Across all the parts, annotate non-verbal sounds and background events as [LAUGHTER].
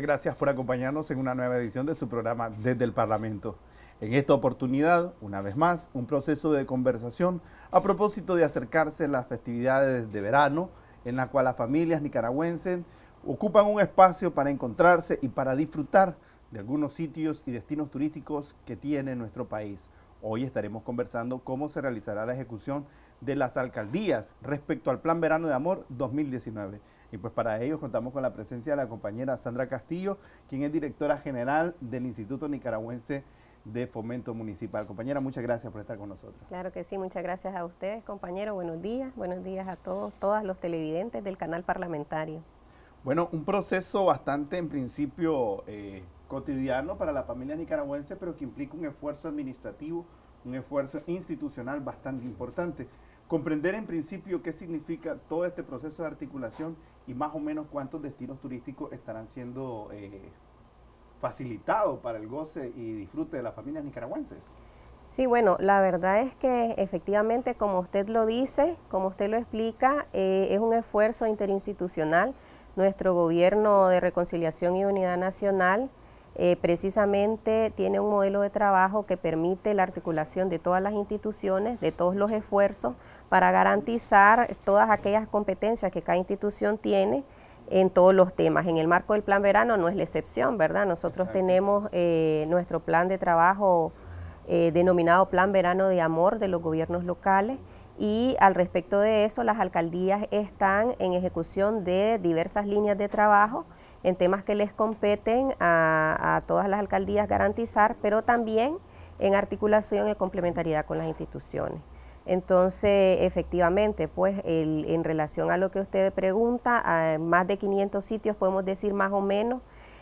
gracias por acompañarnos en una nueva edición de su programa Desde el Parlamento. En esta oportunidad, una vez más, un proceso de conversación a propósito de acercarse las festividades de verano, en la cual las familias nicaragüenses ocupan un espacio para encontrarse y para disfrutar de algunos sitios y destinos turísticos que tiene nuestro país. Hoy estaremos conversando cómo se realizará la ejecución de las alcaldías respecto al Plan Verano de Amor 2019. Y pues para ellos contamos con la presencia de la compañera Sandra Castillo, quien es directora general del Instituto Nicaragüense de Fomento Municipal. Compañera, muchas gracias por estar con nosotros. Claro que sí, muchas gracias a ustedes, compañeros. Buenos días, buenos días a todos, todas los televidentes del canal parlamentario. Bueno, un proceso bastante en principio eh, cotidiano para la familia nicaragüense, pero que implica un esfuerzo administrativo, un esfuerzo institucional bastante importante. Comprender en principio qué significa todo este proceso de articulación y más o menos cuántos destinos turísticos estarán siendo eh, facilitados para el goce y disfrute de las familias nicaragüenses. Sí, bueno, la verdad es que efectivamente, como usted lo dice, como usted lo explica, eh, es un esfuerzo interinstitucional. Nuestro gobierno de reconciliación y unidad nacional eh, precisamente tiene un modelo de trabajo que permite la articulación de todas las instituciones, de todos los esfuerzos para garantizar todas aquellas competencias que cada institución tiene en todos los temas. En el marco del plan verano no es la excepción, ¿verdad? Nosotros tenemos eh, nuestro plan de trabajo eh, denominado Plan Verano de Amor de los gobiernos locales y al respecto de eso las alcaldías están en ejecución de diversas líneas de trabajo en temas que les competen a, todas las alcaldías garantizar, pero también en articulación y complementariedad con las instituciones. Entonces, efectivamente, pues en relación a lo que usted pregunta, más de 500 sitios podemos decir más o menos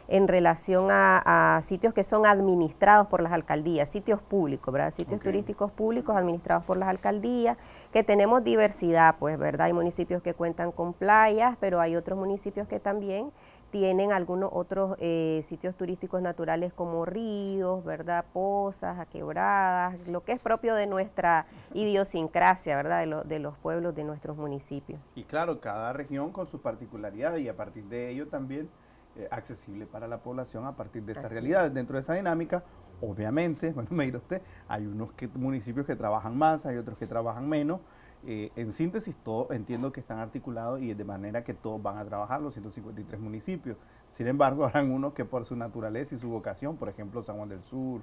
en relación a, sitios que son administrados por las alcaldías, sitios públicos, ¿verdad? Sitios turísticos públicos administrados por las alcaldías, que tenemos diversidad, pues, ¿verdad? Hay municipios que cuentan con playas, pero hay otros municipios que también tienen algunos otros eh, sitios turísticos naturales como ríos, ¿verdad? Pozas, aquebradas, lo que es propio de nuestra idiosincrasia, ¿verdad? De, los pueblos, de nuestros municipios. Y claro, cada región con su particularidad y a partir de ello también eh, accesible para la población a partir de esa realidades. Dentro de esa dinámica, obviamente, [LAUGHS] bueno, me usted, hay unos municipios que trabajan más, hay otros que trabajan menos, eh, en síntesis, todo entiendo que están articulados y de manera que todos van a trabajar los 153 municipios. Sin embargo, [LAUGHS] habrán unos que por su naturaleza y su vocación, por ejemplo, San Juan del Sur,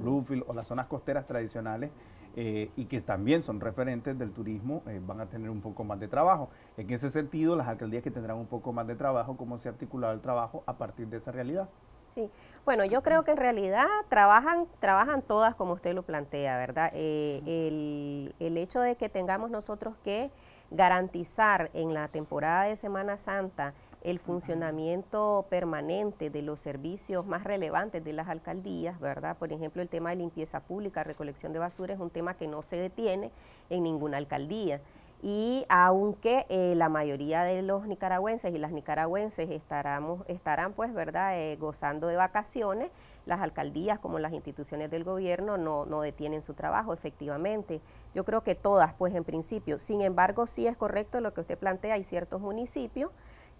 Bluefield o las zonas costeras tradicionales, eh, y que también son referentes del turismo, eh, van a tener un poco más de trabajo. En ese sentido, las alcaldías que tendrán un poco más de trabajo, cómo se ha articulado el trabajo a partir de esa realidad. Sí, bueno, yo creo que en realidad trabajan, trabajan todas como usted lo plantea, ¿verdad? Eh, el, el hecho de que tengamos nosotros que garantizar en la temporada de Semana Santa el funcionamiento permanente de los servicios más relevantes de las alcaldías, ¿verdad? Por ejemplo, el tema de limpieza pública, recolección de basura es un tema que no se detiene en ninguna alcaldía y aunque eh, la mayoría de los nicaragüenses y las nicaragüenses estarán, estarán pues, ¿verdad?, eh, gozando de vacaciones, las alcaldías como las instituciones del gobierno no, no, detienen su trabajo, efectivamente. Yo creo que todas, pues, en principio. Sin embargo, sí es correcto lo que usted plantea, hay ciertos municipios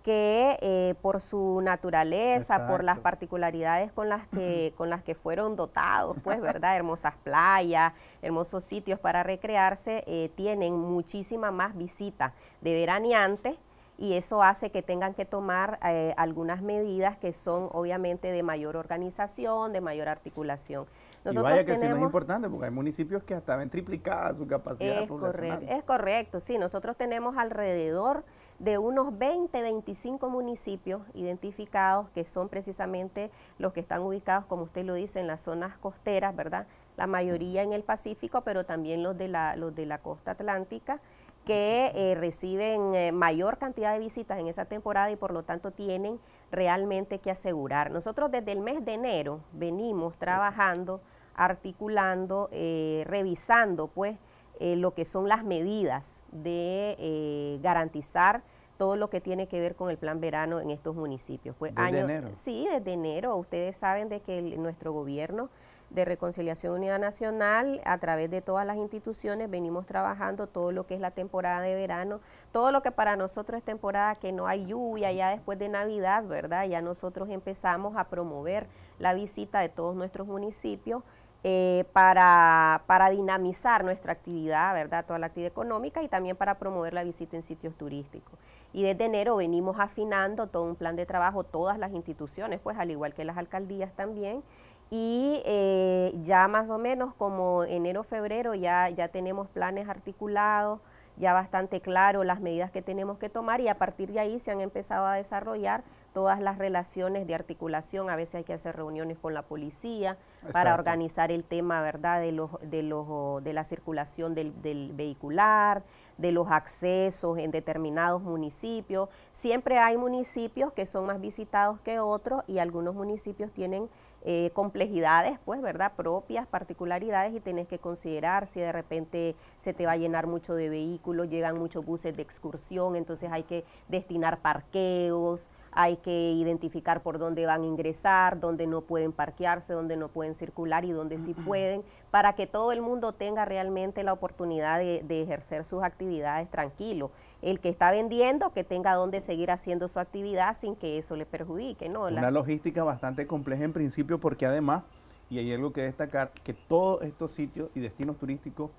que eh, por su naturaleza, por las particularidades con las, que, con las que fueron dotados, pues, ¿verdad? [LAUGHS] Hermosas playas, hermosos sitios para recrearse, eh, tienen muchísima más visita de veraneantes y eso hace que tengan que tomar eh, algunas medidas que son obviamente de mayor organización, de mayor articulación y vaya que tenemos, no es importante, porque hay municipios que hasta ven triplicada su capacidad es Correcto, es correcto, sí. Nosotros tenemos alrededor de unos 20, 25 municipios identificados que son precisamente los que están ubicados, como usted lo dice, en las zonas costeras, ¿verdad? La mayoría en el Pacífico, pero también los de la, los de la costa atlántica que eh, reciben eh, mayor cantidad de visitas en esa temporada y por lo tanto tienen realmente que asegurar. Nosotros desde el mes de enero venimos trabajando articulando, eh, revisando pues eh, lo que son las medidas de eh, garantizar todo lo que tiene que ver con el plan verano en estos municipios. Pues, desde año, enero. Sí, desde enero. Ustedes saben de que nuestro gobierno de Reconciliación Unidad Nacional, a través de todas las instituciones, venimos trabajando todo lo que es la temporada de verano, todo lo que para nosotros es temporada que no hay lluvia, ya después de Navidad, ¿verdad? Ya nosotros empezamos a promover la visita de todos nuestros municipios eh, para, para, dinamizar nuestra actividad, ¿verdad? Toda la actividad económica y también para promover la visita en sitios turísticos. Y desde enero venimos afinando todo un plan de trabajo, todas las instituciones, pues al igual que las alcaldías también. Y eh, ya más o menos como enero, febrero ya, ya tenemos planes articulados, ya bastante claro las medidas que tenemos que tomar y a partir de ahí se han empezado a desarrollar todas las relaciones de articulación, a veces hay que hacer reuniones con la policía para organizar el tema, ¿verdad?, de, los, de, los, de la circulación del, del vehicular, de los accesos en determinados municipios. Siempre hay municipios que son más visitados que otros y algunos municipios tienen eh, complejidades, pues, ¿verdad? Propias, particularidades y tenés que considerar si de repente se te va a llenar mucho de vehículos, llegan muchos buses de excursión, entonces hay que destinar parqueos hay que identificar por dónde van a ingresar, dónde no pueden parquearse, dónde no pueden circular y dónde sí pueden, para que todo el mundo tenga realmente la oportunidad de, ejercer sus actividades tranquilos. El que está vendiendo, que tenga dónde seguir haciendo su actividad sin que eso le perjudique. ¿no? Una logística bastante compleja en principio porque además, y hay algo que destacar, que todos estos sitios y destinos turísticos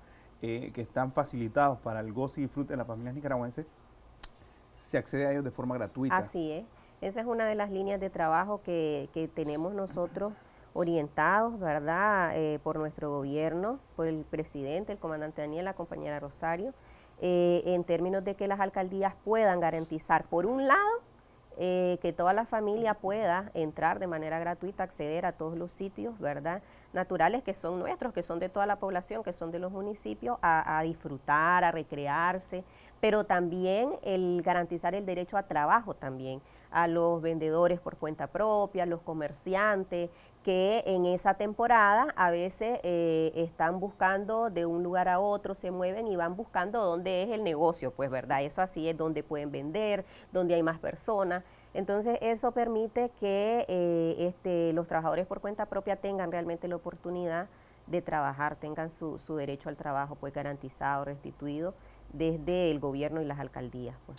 eh, que están facilitados para el goce y disfrute de las familias nicaragüenses, se accede a ellos de forma gratuita. Así es. Esa es una de las líneas de trabajo que, que tenemos nosotros orientados, ¿verdad?, eh, por nuestro gobierno, por el presidente, el comandante Daniel, la compañera Rosario, eh, en términos de que las alcaldías puedan garantizar, por un lado, eh, que toda la familia pueda entrar de manera gratuita, acceder a todos los sitios, ¿verdad? Naturales que son nuestros, que son de toda la población, que son de los municipios, a, a disfrutar, a recrearse, pero también el garantizar el derecho a trabajo también a los vendedores por cuenta propia, los comerciantes, que en esa temporada a veces eh, están buscando de un lugar a otro, se mueven y van buscando dónde es el negocio, pues verdad, eso así es donde pueden vender, donde hay más personas. Entonces eso permite que eh, este, los trabajadores por cuenta propia tengan realmente la oportunidad de trabajar, tengan su, su derecho al trabajo pues garantizado, restituido desde el gobierno y las alcaldías. Pues.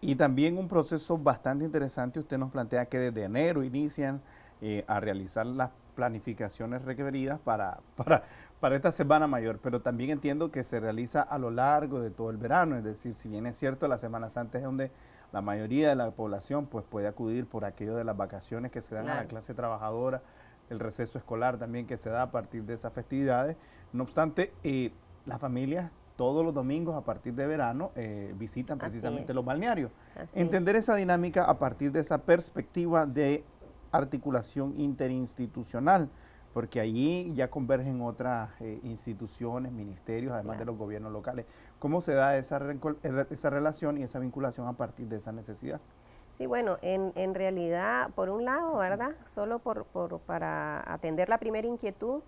Y también un proceso bastante interesante, usted nos plantea que desde enero inician eh, a realizar las planificaciones requeridas para, [LAUGHS] para, para esta semana mayor, pero también entiendo que se realiza a lo largo de todo el verano, es decir, si bien es cierto, la Semana Santa es donde la mayoría de la población pues puede acudir por aquello de las vacaciones que se dan a la clase trabajadora, el receso escolar también que se da a partir de esas festividades. No obstante, eh, las familias todos los domingos a partir de verano eh, visitan precisamente los balnearios. Entender esa dinámica a partir de esa perspectiva de articulación interinstitucional, porque allí ya convergen otras eh, instituciones, ministerios, además de los gobiernos locales. ¿Cómo se da esa, eh, esa relación y esa vinculación a partir de esa necesidad? Sí, bueno, en, realidad, por un lado, ¿verdad? Solo por, para atender la primera inquietud,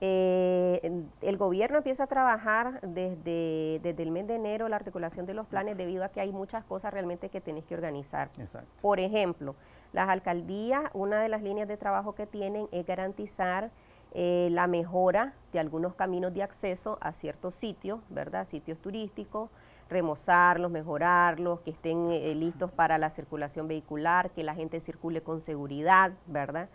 eh, el gobierno empieza a trabajar desde, desde el mes de enero la articulación de los planes debido a que hay muchas cosas realmente que tenés que organizar. Exacto. Por ejemplo, las alcaldías, una de las líneas de trabajo que tienen es garantizar eh, la mejora de algunos caminos de acceso a ciertos sitios, ¿verdad? Sitios turísticos, remozarlos, mejorarlos, que estén eh, listos para la circulación vehicular, que la gente circule con seguridad, ¿verdad?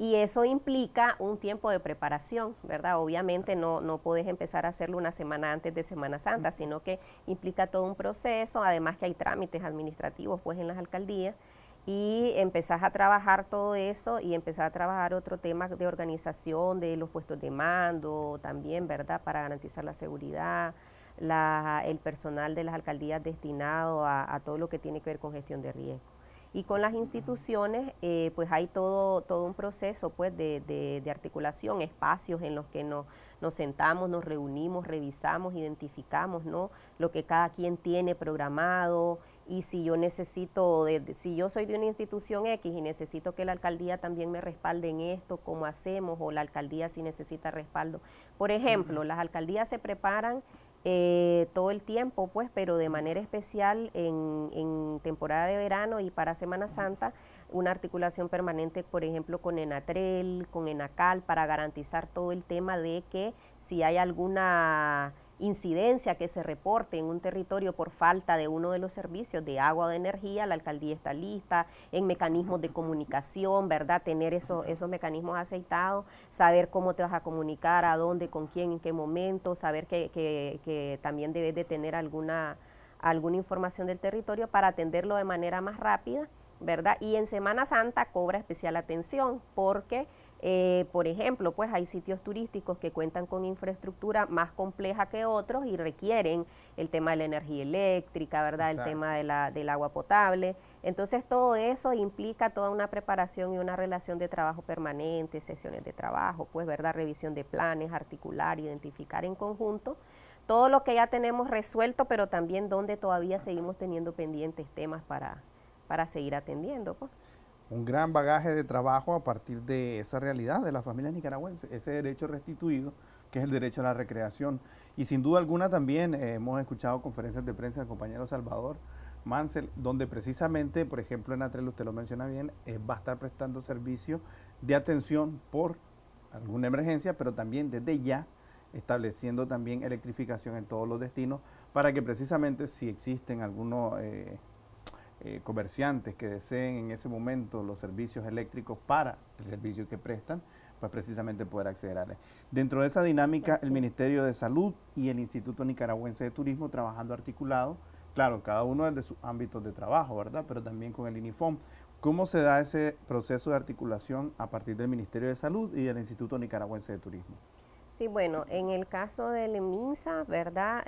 y eso implica un tiempo de preparación, ¿verdad? Obviamente no, no podés empezar a hacerlo una semana antes de Semana Santa, sino que implica todo un proceso, además que hay trámites administrativos pues en las alcaldías y empezás a trabajar todo eso y empezás a trabajar otro tema de organización de los puestos de mando también, ¿verdad? Para garantizar la seguridad. el personal de las alcaldías destinado a, a todo lo que tiene que ver con gestión de riesgo y con las instituciones eh, pues hay todo, todo un proceso pues de, de, articulación, espacios en los que nos, nos, sentamos, nos reunimos, revisamos, identificamos ¿no? lo que cada quien tiene programado y si yo necesito, si yo soy de una institución X y necesito que la alcaldía también me respalde en esto, cómo hacemos, o la alcaldía si necesita respaldo. Por ejemplo, las alcaldías se preparan eh, todo el tiempo, pues, pero de manera especial en, en, temporada de verano y para Semana Santa, una articulación permanente, por ejemplo, con Enatrel, con Enacal, para garantizar todo el tema de que si hay alguna incidencia que se reporte en un territorio por falta de uno de los servicios de agua o de energía, la alcaldía está lista, en mecanismos de comunicación, ¿verdad? Tener esos, esos mecanismos aceitados, saber cómo te vas a comunicar, a dónde, con quién, en qué momento, saber que, que, que también debes de tener alguna, alguna información del territorio para atenderlo de manera más rápida, ¿verdad? Y en Semana Santa cobra especial atención porque eh, por ejemplo, pues hay sitios turísticos que cuentan con infraestructura más compleja que otros y requieren el tema de la energía eléctrica, ¿verdad? El tema del agua potable. Entonces, todo eso implica toda una preparación y una relación de trabajo permanente, sesiones de trabajo, pues, ¿verdad? Revisión de planes, articular, identificar en conjunto todo lo que ya tenemos resuelto, pero también donde todavía seguimos teniendo pendientes temas para, para seguir atendiendo. Pues un gran bagaje de trabajo a partir de esa realidad de las familias nicaragüenses, ese derecho restituido que es el derecho a la recreación. Y sin duda alguna también eh, hemos escuchado conferencias de prensa del compañero Salvador Mansell, donde precisamente, por ejemplo, en Atrel, usted lo menciona bien, eh, va a estar prestando servicio de atención por alguna emergencia, pero también desde ya estableciendo también electrificación en todos los destinos para que precisamente si existen algunos... Eh, eh, comerciantes que deseen en ese momento los servicios eléctricos para el servicio que prestan, pues precisamente poder acceder a él. Dentro de esa dinámica, el Ministerio de Salud y el Instituto Nicaragüense de Turismo trabajando articulado, claro, cada uno desde sus ámbitos de trabajo, ¿verdad? Pero también con el INIFOM. ¿Cómo se da ese proceso de articulación a partir del Ministerio de Salud y del Instituto Nicaragüense de Turismo? Sí, bueno, en el caso del MINSA, ¿verdad?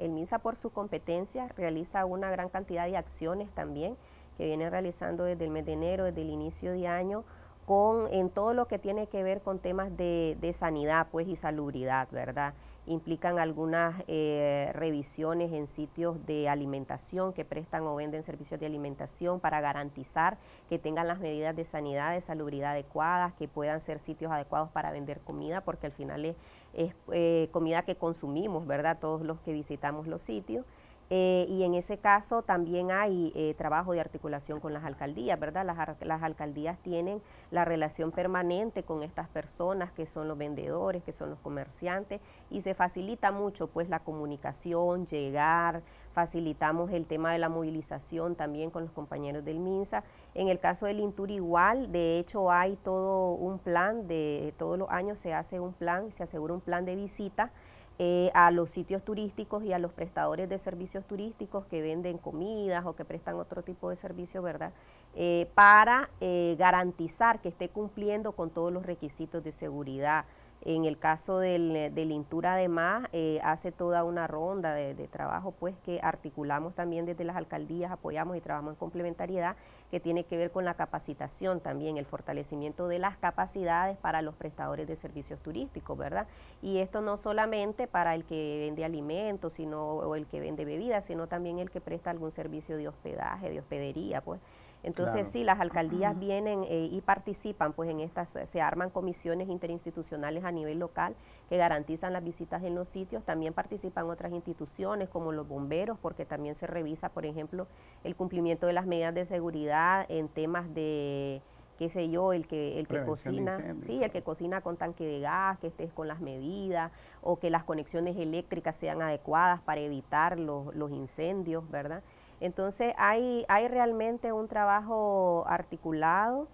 el MINSA por su competencia realiza una gran cantidad de acciones también que viene realizando desde el mes de enero, desde el inicio de año, con, en todo lo que tiene que ver con temas de, de sanidad pues, y salubridad, ¿verdad? implican algunas eh, revisiones en sitios de alimentación que prestan o venden servicios de alimentación para garantizar que tengan las medidas de sanidad, de salubridad adecuadas, que puedan ser sitios adecuados para vender comida, porque al final es, eh, comida que consumimos, ¿verdad? Todos los que visitamos los sitios. Eh, y en ese caso también hay eh, trabajo de articulación con las alcaldías, ¿verdad? Las, alcaldías tienen la relación permanente con estas personas que son los vendedores, que son los comerciantes, y se facilita mucho pues la comunicación, llegar, facilitamos el tema de la movilización también con los compañeros del MINSA. En el caso del Intur igual, de hecho hay todo un plan, de todos los años se hace un plan, se asegura un plan de visita eh, a los sitios turísticos y a los prestadores de servicios turísticos que venden comidas o que prestan otro tipo de servicio, ¿verdad? Eh, para eh, garantizar que esté cumpliendo con todos los requisitos de seguridad en el caso del, eh, Lintura, además, eh, hace toda una ronda de, trabajo, pues, que articulamos también desde las alcaldías, apoyamos y trabajamos en complementariedad, que tiene que ver con la capacitación también, el fortalecimiento de las capacidades para los prestadores de servicios turísticos, ¿verdad? Y esto no solamente para el que vende alimentos, sino, o el que vende bebidas, sino también el que presta algún servicio de hospedaje, de hospedería, pues. Entonces, sí, las alcaldías vienen eh, y participan, pues en estas se arman comisiones interinstitucionales a nivel local que garantizan las visitas en los sitios. También participan otras instituciones como los bomberos, porque también se revisa, por ejemplo, el cumplimiento de las medidas de seguridad en temas de qué sé yo, el que, el que cocina, sí, el que cocina con tanque de gas, que estés con las medidas, o que las conexiones eléctricas sean adecuadas para evitar los, los incendios, ¿verdad? Entonces hay, realmente un trabajo articulado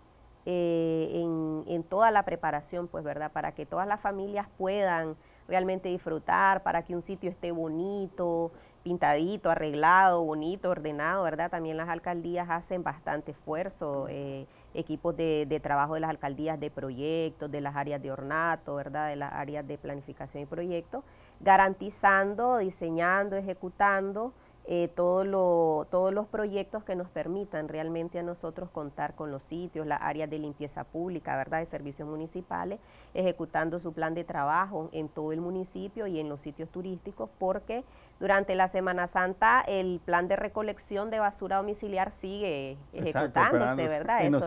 eh, en, toda la preparación, pues, ¿verdad? Para que todas las familias puedan realmente disfrutar, para que un sitio esté bonito, pintadito, arreglado, bonito, ordenado, ¿verdad? También las alcaldías hacen bastante esfuerzo, eh, equipos de, de, trabajo de las alcaldías de proyectos, de las áreas de ornato, ¿verdad? De las áreas de planificación y proyectos, garantizando, diseñando, ejecutando eh, todo todos los proyectos que nos permitan realmente a nosotros contar con los sitios, las áreas de limpieza pública, ¿verdad? de servicios municipales, ejecutando su plan de trabajo en todo el municipio y en los sitios turísticos, porque durante la Semana Santa el plan de recolección de basura domiciliar sigue ejecutándose, ¿verdad? En eso,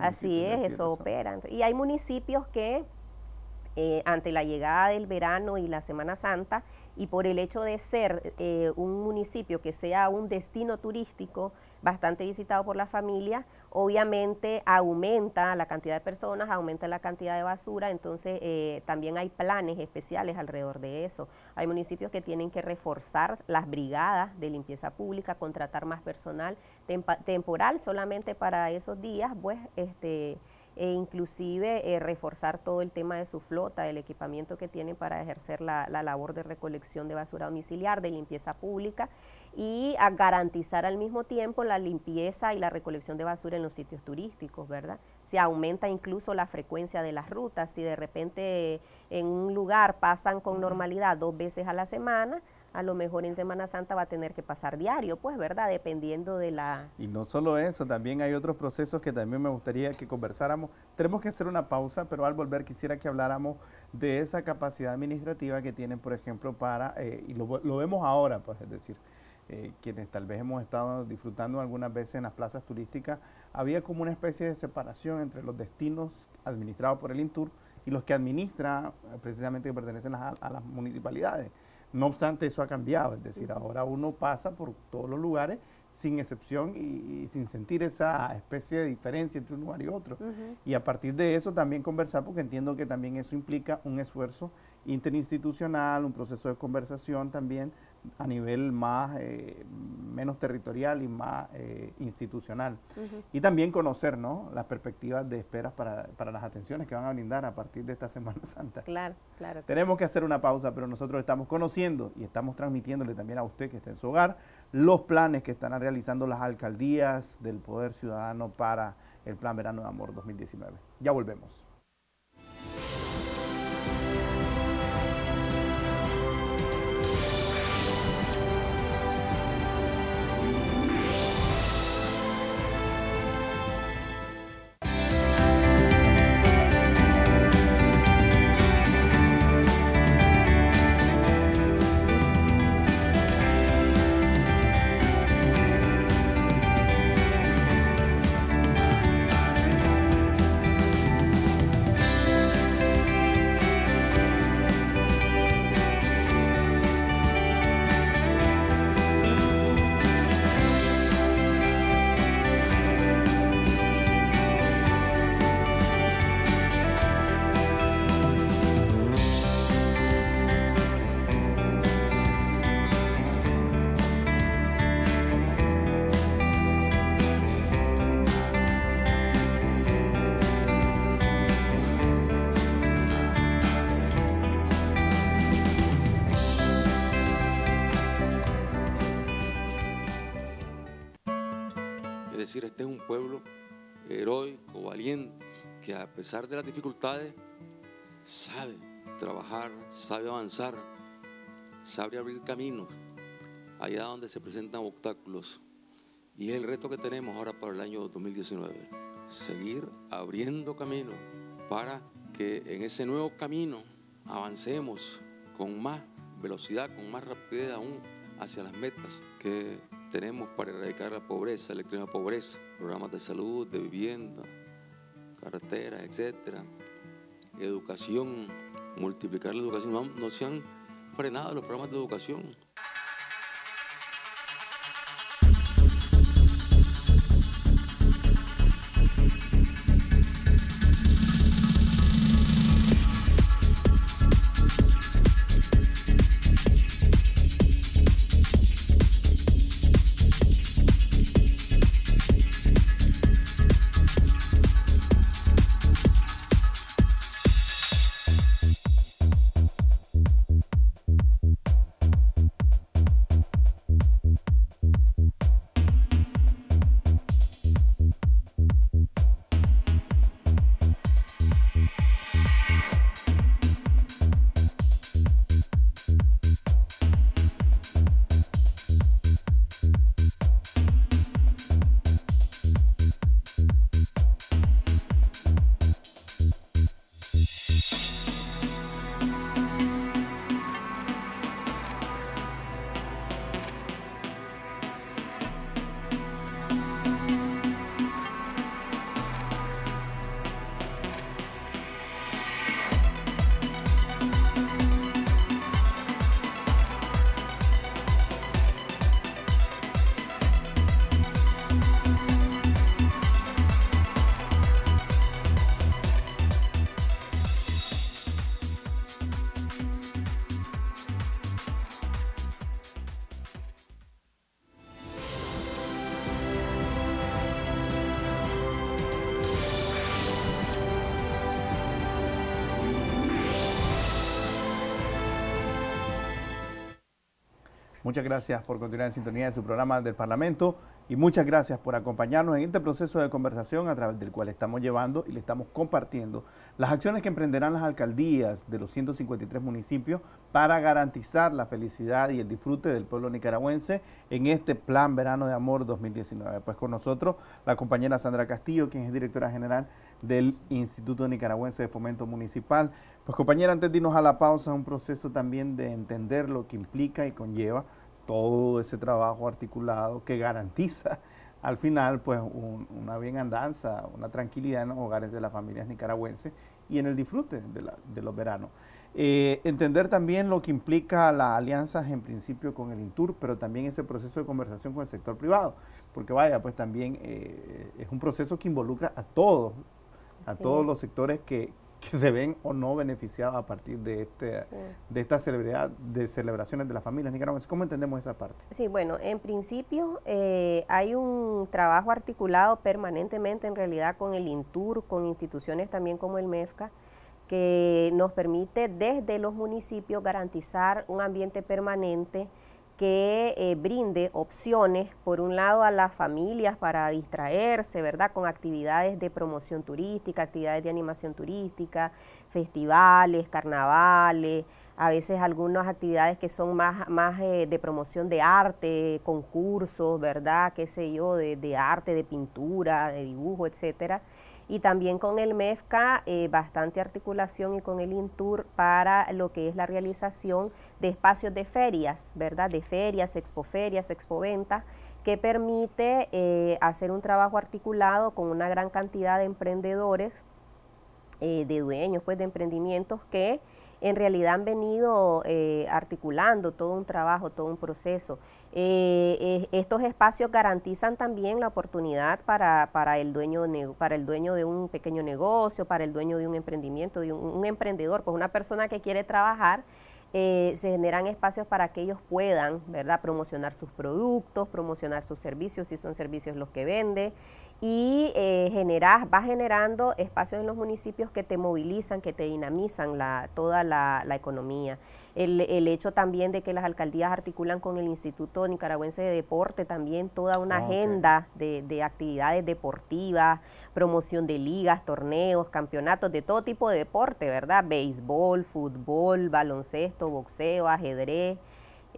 Así es, eso opera. Y hay municipios que eh, ante la llegada del verano y la Semana Santa y por el hecho de ser eh, un municipio que sea un destino turístico bastante visitado por la familia, obviamente aumenta la cantidad de personas, aumenta la cantidad de basura, entonces eh, también hay planes especiales alrededor de eso. Hay municipios que tienen que reforzar las brigadas de limpieza pública, contratar más personal temporal solamente para esos días, pues este e inclusive eh, reforzar todo el tema de su flota, el equipamiento que tienen para ejercer la, la labor de recolección de basura domiciliar, de limpieza pública y a garantizar al mismo tiempo la limpieza y la recolección de basura en los sitios turísticos, ¿verdad? Se aumenta incluso la frecuencia de las rutas, si de repente eh, en un lugar pasan con normalidad dos veces a la semana, a lo mejor en Semana Santa va a tener que pasar diario, pues, ¿verdad? Dependiendo de la... Y no solo eso, también hay otros procesos que también me gustaría que conversáramos. Tenemos que hacer una pausa, pero al volver quisiera que habláramos de esa capacidad administrativa que tienen, por ejemplo, para, eh, y lo, vemos ahora, pues, es decir, eh, quienes tal vez hemos estado disfrutando algunas veces en las plazas turísticas, había como una especie de separación entre los destinos administrados por el INTUR y los que administra precisamente que pertenecen a las municipalidades. No obstante, eso ha cambiado, es decir, ahora uno pasa por todos los lugares sin excepción y, sin sentir esa especie de diferencia entre un lugar y otro. Y a partir de eso también conversar, porque entiendo que también eso implica un esfuerzo interinstitucional, un proceso de conversación también a nivel más eh, menos territorial y más eh, institucional. Y también conocer ¿no? las perspectivas de esperas para, las atenciones que van a brindar a partir de esta [LAUGHS] Semana Santa. Claro, claro. Tenemos que hacer una pausa, pero nosotros estamos conociendo y estamos transmitiéndole también a usted que está en su hogar los planes que están realizando las alcaldías del Poder Ciudadano para el Plan Verano de Amor 2019. Ya volvemos. Es decir, este es un pueblo heroico, valiente, que a pesar de las dificultades sabe trabajar, sabe avanzar, sabe abrir caminos allá donde se presentan obstáculos. Y es el reto que tenemos ahora para el año 2019, seguir abriendo caminos para que en ese nuevo camino avancemos con más velocidad, con más rapidez aún hacia las metas que tenemos para erradicar la pobreza, la extrema pobreza, programas de salud, de vivienda, carreteras, etcétera, educación, multiplicar la educación. no se han frenado los programas de educación. Muchas gracias por continuar en sintonía de su programa del Parlamento y muchas gracias por acompañarnos en este proceso de conversación a través del cual estamos llevando y le estamos compartiendo las acciones que emprenderán las alcaldías de los 153 municipios para garantizar la felicidad y el disfrute del pueblo nicaragüense en este Plan Verano de Amor 2019. Pues con nosotros la compañera Sandra Castillo, quien es directora general del Instituto Nicaragüense de Fomento Municipal. Pues compañera, antes de irnos a la pausa, un proceso también de entender lo que implica y conlleva todo ese trabajo articulado que garantiza al final pues una bien andanza, una tranquilidad en los hogares de las familias nicaragüenses y en el disfrute de, los veranos. Eh, entender también lo que implica las alianzas en principio con el INTUR, pero también ese proceso de conversación con el sector privado, porque vaya, pues también eh, es un proceso que involucra a todos, a todos los sectores que, que se ven o no beneficiados a partir de, este, de esta celebridad de celebraciones de las familias nicaragüenses. ¿Cómo entendemos esa parte? Sí, bueno, en principio eh, hay un trabajo articulado permanentemente en realidad con el INTUR, con instituciones también como el MEFCA, que nos permite desde los municipios garantizar un ambiente permanente que eh, brinde opciones, por un lado, a las familias para distraerse, ¿verdad? Con actividades de promoción turística, actividades de animación turística, festivales, carnavales, a veces algunas actividades que son más, eh, de promoción de arte, concursos, ¿verdad? Qué sé yo, de, de arte, de pintura, de dibujo, etcétera y también con el MEFCA eh, bastante articulación y con el INTUR para lo que es la realización de espacios de ferias, ¿verdad? De ferias, expoferias, expoventas que permite eh, hacer un trabajo articulado con una gran cantidad de emprendedores, eh, de dueños pues, de emprendimientos que en realidad han venido articulando todo un trabajo, todo un proceso. Eh, estos espacios garantizan también la oportunidad para, el dueño, para el dueño de un pequeño negocio, para el dueño de un emprendimiento, de un, emprendedor, pues una persona que quiere trabajar. Eh, se generan espacios para que ellos puedan, ¿verdad?, promocionar sus productos, promocionar sus servicios, si son servicios los que vende, y eh, va generando espacios en los municipios que te movilizan, que te dinamizan toda la economía el, hecho también de que las alcaldías articulan con el Instituto Nicaragüense de Deporte también toda una ah, agenda de, actividades deportivas, promoción de ligas, torneos, campeonatos, de todo tipo de deporte, ¿verdad? Béisbol, fútbol, baloncesto, boxeo, ajedrez.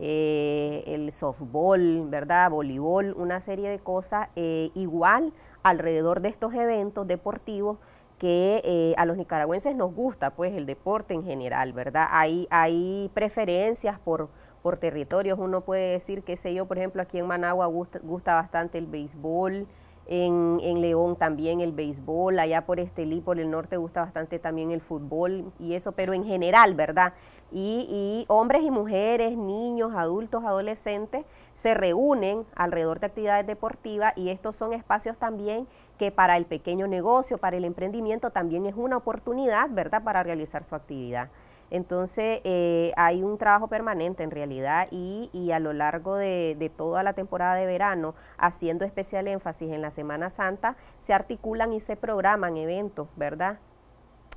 Eh, el softball, ¿verdad? Voleibol, una serie de cosas. Eh, igual alrededor de estos eventos deportivos que eh, a los nicaragüenses nos gusta pues el deporte en general, ¿verdad? Hay, hay preferencias por, por territorios, uno puede decir, que sé yo, por ejemplo, aquí en Managua gusta, gusta bastante el béisbol, en, en, León también el béisbol, allá por Estelí, por el norte gusta bastante también el fútbol y eso, pero en general, ¿verdad? Y, y, hombres y mujeres, niños, adultos, adolescentes se reúnen alrededor de actividades deportivas y estos son espacios también que para el pequeño negocio, para el emprendimiento, también es una oportunidad, ¿verdad?, para realizar su actividad. Entonces, eh, hay un trabajo permanente en realidad y, a lo largo de, de, toda la temporada de verano, haciendo especial énfasis en la Semana Santa, se articulan y se programan eventos, ¿verdad?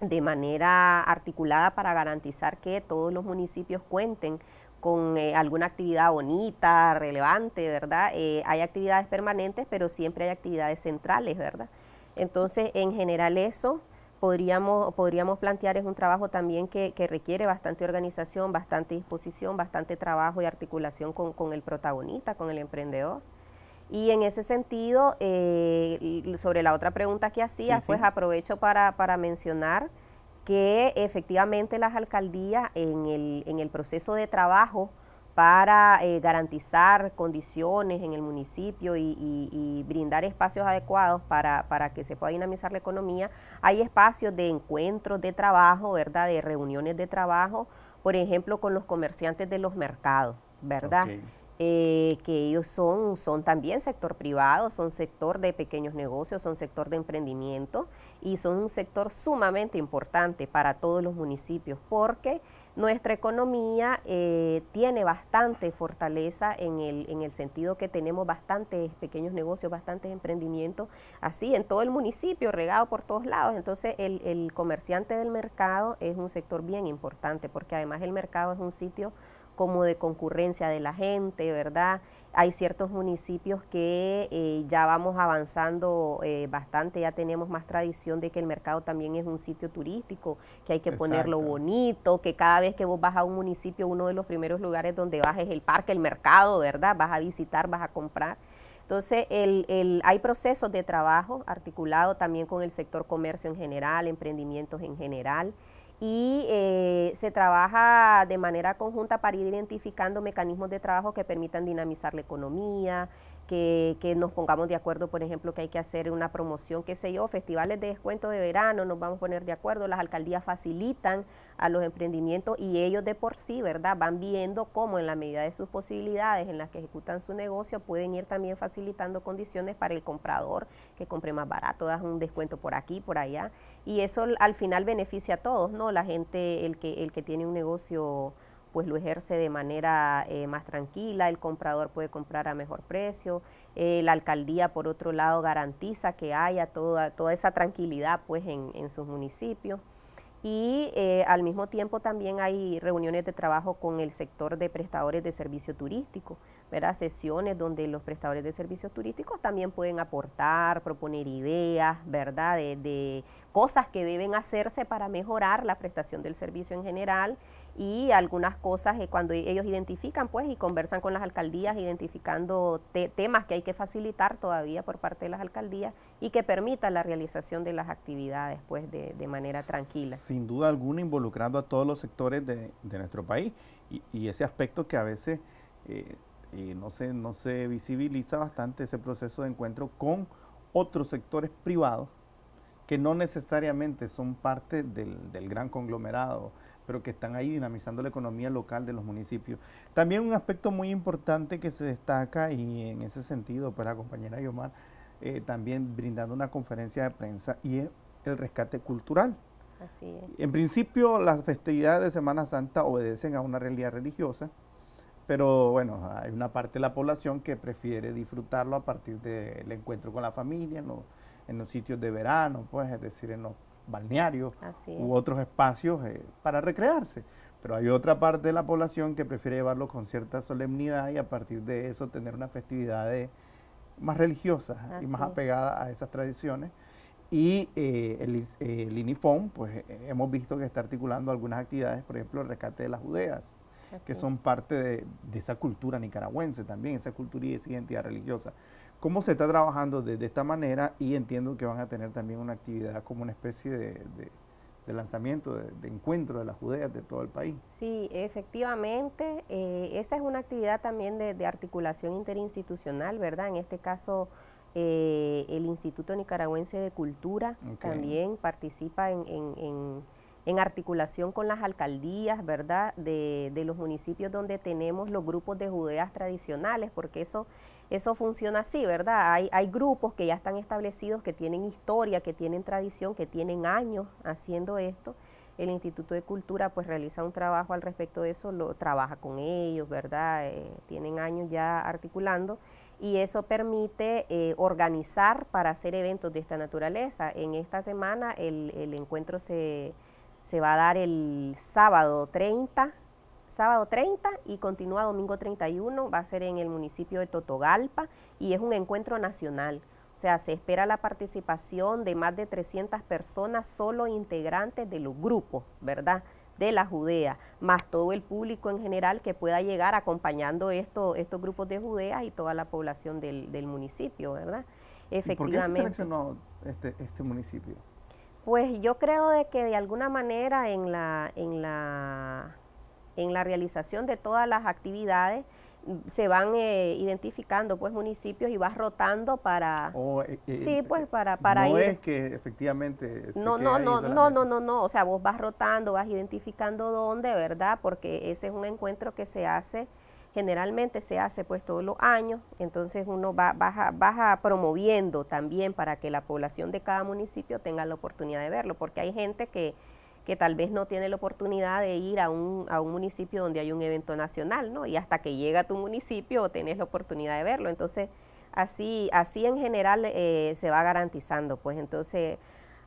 De manera articulada para garantizar que todos los municipios cuenten con eh, alguna actividad bonita, relevante, ¿verdad? Eh, hay actividades permanentes, pero siempre hay actividades centrales, ¿verdad? Entonces, en general eso podríamos, podríamos plantear es un trabajo también que, requiere bastante organización, bastante disposición, bastante trabajo y articulación con, el protagonista, con el emprendedor. Y en ese sentido, eh, sobre la otra pregunta que hacía, pues aprovecho para, para mencionar que efectivamente las alcaldías en el, en el proceso de trabajo para eh, garantizar condiciones en el municipio y, brindar espacios adecuados para, que se pueda dinamizar la economía, hay espacios de encuentros de trabajo, ¿verdad? De reuniones de trabajo, por ejemplo, con los comerciantes de los mercados, ¿verdad? Eh, que ellos son, son también sector privado, son sector de pequeños negocios, son sector de emprendimiento y son un sector sumamente importante para todos los municipios porque nuestra economía eh, tiene bastante fortaleza en el, sentido que tenemos bastantes pequeños negocios, bastantes emprendimientos, así en todo el municipio, regado por todos lados. Entonces el, el comerciante del mercado es un sector bien importante porque además el mercado es un sitio como de concurrencia de la gente, ¿verdad? Hay ciertos municipios que eh, ya vamos avanzando eh, bastante, ya tenemos más tradición de que el mercado también es un sitio turístico, que hay que ponerlo bonito, que cada vez que vos vas a un municipio, uno de los primeros lugares donde vas es el parque, el mercado, ¿verdad? Vas a visitar, vas a comprar. Entonces, hay procesos de trabajo articulado también con el sector comercio en general, emprendimientos en general y eh, se trabaja de manera conjunta para ir identificando mecanismos de trabajo que permitan dinamizar la economía, que, nos pongamos de acuerdo, por ejemplo, que hay que hacer una promoción, qué sé yo, festivales de descuento de verano, nos vamos a poner de acuerdo, las alcaldías facilitan a los emprendimientos y ellos de por sí, ¿verdad? Van viendo cómo en la medida de sus posibilidades en las que ejecutan su negocio pueden ir también facilitando condiciones para el comprador, que compre más barato, das un descuento por aquí, por allá, y eso al final beneficia a todos, ¿no? La gente, el que, el que tiene un negocio pues lo ejerce de manera eh, más tranquila, el comprador puede comprar a mejor precio, eh, la alcaldía por otro lado garantiza que haya toda, toda esa tranquilidad pues en, sus municipios y eh, al mismo tiempo también hay reuniones de trabajo con el sector de prestadores de servicio turístico ¿verdad? sesiones donde los prestadores de servicios turísticos también pueden aportar, proponer ideas, ¿verdad? De, cosas que deben hacerse para mejorar la prestación del servicio en general y algunas cosas que eh, cuando ellos identifican pues y conversan con las alcaldías identificando temas que hay que facilitar todavía por parte de las alcaldías y que permita la realización de las actividades pues de, manera tranquila. Sin duda alguna involucrando a todos los sectores de, nuestro país y, ese aspecto que a veces... Eh, y no se, no se visibiliza bastante ese proceso de encuentro con otros sectores privados que no necesariamente son parte del, gran conglomerado, pero que están ahí dinamizando la economía local de los municipios. También un aspecto muy importante que se destaca y en ese sentido, pues la compañera Yomar eh, también brindando una conferencia de prensa y es el rescate cultural. Así es. En principio, las festividades de Semana Santa obedecen a una realidad religiosa, pero bueno, hay una parte de la población que prefiere disfrutarlo a partir del encuentro con la familia, en los, sitios de verano, pues, es decir, en los balnearios u otros espacios eh, para recrearse. Pero hay otra parte de la población que prefiere llevarlo con cierta solemnidad y a partir de eso tener unas festividades más religiosas y más apegadas a esas tradiciones. Y eh, el, el INIFON, pues hemos visto que está articulando algunas actividades, por ejemplo, el rescate de las judeas, que son parte de, esa cultura nicaragüense también, esa cultura y esa identidad religiosa. ¿Cómo se está trabajando de, esta manera? Y entiendo que van a tener también una actividad como una especie de, lanzamiento, de, encuentro de las judeas de todo el país. Sí, efectivamente, eh, esta es una actividad también de, articulación interinstitucional, ¿verdad? En este caso, eh, el Instituto Nicaragüense de Cultura también participa en en articulación con las alcaldías, ¿verdad?, de, los municipios donde tenemos los grupos de judeas tradicionales, porque eso, eso funciona así, ¿verdad? Hay, hay grupos que ya están establecidos, que tienen historia, que tienen tradición, que tienen años haciendo esto. El Instituto de Cultura pues realiza un trabajo al respecto de eso, lo trabaja con ellos, ¿verdad? Eh, tienen años ya articulando y eso permite eh, organizar para hacer eventos de esta naturaleza. En esta semana el encuentro se se va a dar el sábado 30, sábado 30 y continúa domingo 31, va a ser en el municipio de Totogalpa y es un encuentro nacional. O sea, se espera la participación de más de 300 personas, solo integrantes de los grupos, ¿verdad? de la Judea, más todo el público en general que pueda llegar acompañando esto, estos grupos de Judea y toda la población del, del municipio, ¿verdad? Efectivamente. ¿Por se seleccionó este, este municipio? Pues yo creo de que de alguna manera en la, en la, en la realización de todas las actividades mm, se van eh, identificando pues municipios y vas rotando para oh, eh, eh, sí pues para para no ir. es que efectivamente se no no no no no no no o sea vos vas rotando vas identificando dónde verdad porque ese es un encuentro que se hace generalmente se hace pues todos los años, entonces uno va, baja, baja promoviendo también para que la población de cada municipio tenga la oportunidad de verlo, porque hay gente que, que tal vez no tiene la oportunidad de ir a un, a un municipio donde hay un evento nacional, ¿no? Y hasta que llega a tu municipio tenés la oportunidad de verlo, entonces así, así en general eh, se va garantizando, pues entonces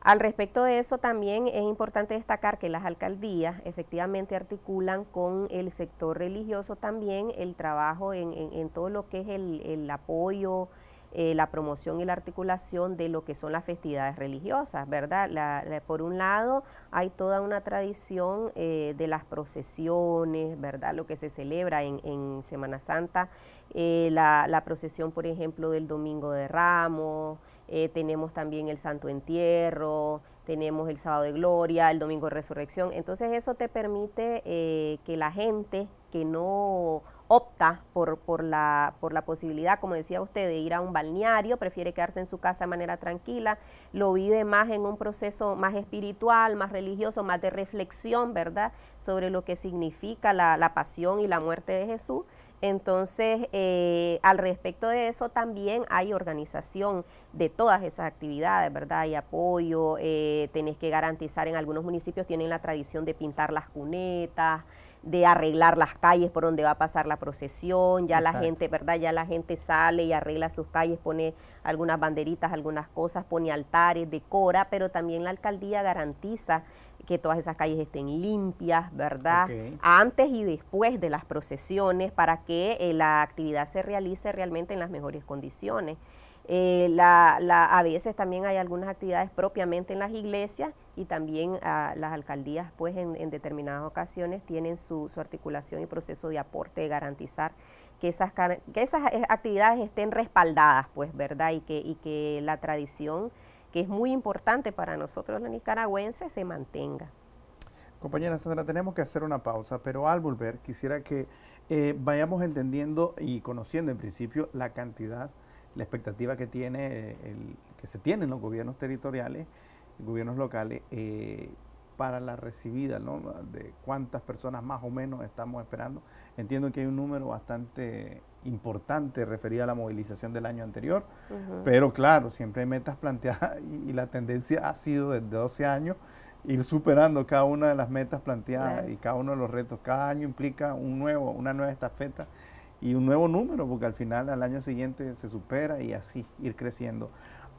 al respecto de eso, también es importante destacar que las alcaldías efectivamente articulan con el sector religioso también el trabajo en, todo lo que es el, apoyo, eh, la promoción y la articulación de lo que son las festividades religiosas, ¿verdad? por un lado, hay toda una tradición eh, de las procesiones, ¿verdad? Lo que se celebra en, Semana Santa, eh, la, la procesión, por ejemplo, del Domingo de Ramos. Eh, tenemos también el Santo Entierro, tenemos el Sábado de Gloria, el Domingo de Resurrección. Entonces eso te permite eh, que la gente que no opta por, por, la, por la posibilidad, como decía usted, de ir a un balneario, prefiere quedarse en su casa de manera tranquila, lo vive más en un proceso más espiritual, más religioso, más de reflexión, ¿verdad?, sobre lo que significa la, pasión y la muerte de Jesús. Entonces, eh, al respecto de eso también hay organización de todas esas actividades, ¿verdad? Hay apoyo, eh, tenés que garantizar, en algunos municipios tienen la tradición de pintar las cunetas, de arreglar las calles por donde va a pasar la procesión, ya la gente, ¿verdad? Ya la gente sale y arregla sus calles, pone algunas banderitas, algunas cosas, pone altares, decora, pero también la alcaldía garantiza que todas esas calles estén limpias, ¿verdad? Antes y después de las procesiones para que eh, la actividad se realice realmente en las mejores condiciones. Eh, la, a veces también hay algunas actividades propiamente en las iglesias y también ah, las alcaldías pues en, determinadas ocasiones tienen su, articulación y proceso de aporte de garantizar que esas, que esas eh, actividades estén respaldadas pues verdad y que, y que la tradición que es muy importante para nosotros los nicaragüenses se mantenga. Compañera Sandra, tenemos que hacer una pausa, pero al volver quisiera que eh, vayamos entendiendo y conociendo en principio la cantidad la expectativa que, tiene eh, el, que se tienen los gobiernos territoriales, gobiernos locales, eh, para la recibida, de cuántas personas más o menos estamos esperando. Entiendo que hay un número bastante importante referido a la movilización del año anterior, pero claro, siempre hay metas planteadas [LAUGHS] y, la tendencia ha sido desde 12 años ir superando cada una de las metas planteadas y cada uno de los retos. Cada año implica un nuevo, una nueva estafeta y un nuevo número, porque al final, al año siguiente se supera y así ir creciendo.